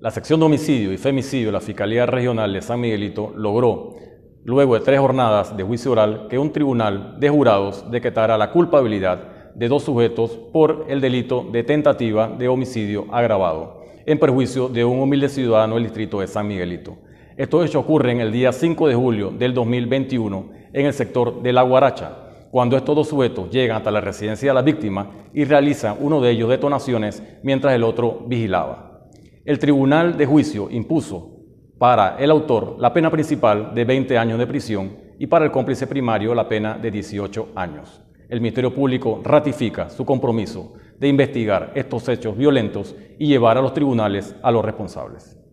La sección de homicidio y femicidio de la Fiscalía Regional de San Miguelito logró, luego de tres jornadas de juicio oral, que un tribunal de jurados decretara la culpabilidad de dos sujetos por el delito de tentativa de homicidio agravado, en perjuicio de un humilde ciudadano del distrito de San Miguelito. Estos hechos ocurren el día 5 de julio del 2021 en el sector de La Guaracha, cuando estos dos sujetos llegan hasta la residencia de la víctima y realizan uno de ellos detonaciones mientras el otro vigilaba el Tribunal de Juicio impuso para el autor la pena principal de 20 años de prisión y para el cómplice primario la pena de 18 años. El Ministerio Público ratifica su compromiso de investigar estos hechos violentos y llevar a los tribunales a los responsables.